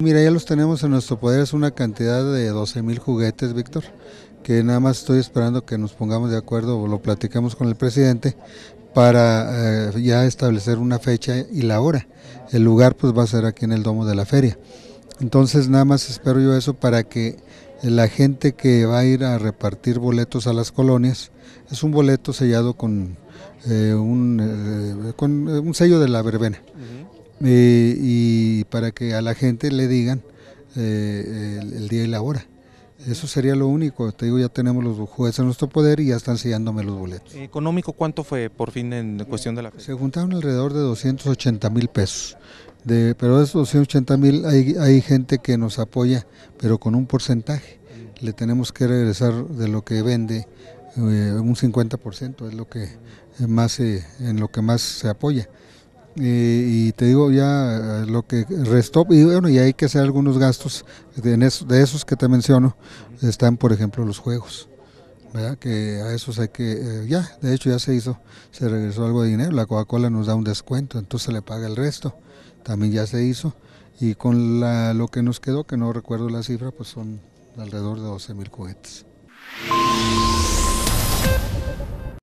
Mira, ya los tenemos en nuestro poder, es una cantidad de 12 mil juguetes, Víctor, que nada más estoy esperando que nos pongamos de acuerdo o lo platicamos con el presidente para eh, ya establecer una fecha y la hora. El lugar pues va a ser aquí en el domo de la feria. Entonces nada más espero yo eso para que la gente que va a ir a repartir boletos a las colonias, es un boleto sellado con, eh, un, eh, con un sello de la verbena y, para que a la gente le digan eh, el, día y la hora. Eso sería lo único. Te digo, ya tenemos los jueces en nuestro poder y ya están sellándome los boletos. ¿Económico cuánto fue por fin en cuestión de la Se juntaron alrededor de 280 mil pesos. pero de esos 280 mil hay, gente que nos apoya, pero con un porcentaje. Le tenemos que regresar de lo que vende eh, un 50%, es lo que más en lo que más se apoya. Y, te digo ya eh, lo que restó y bueno y hay que hacer algunos gastos de, esos que te menciono están por ejemplo los juegos que a esos hay que eh, ya de hecho ya se hizo se regresó algo de dinero la Coca-Cola nos da un descuento entonces se le paga el resto también ya se hizo y con lo que nos quedó que no recuerdo la cifra pues son alrededor de 12 mil cohetes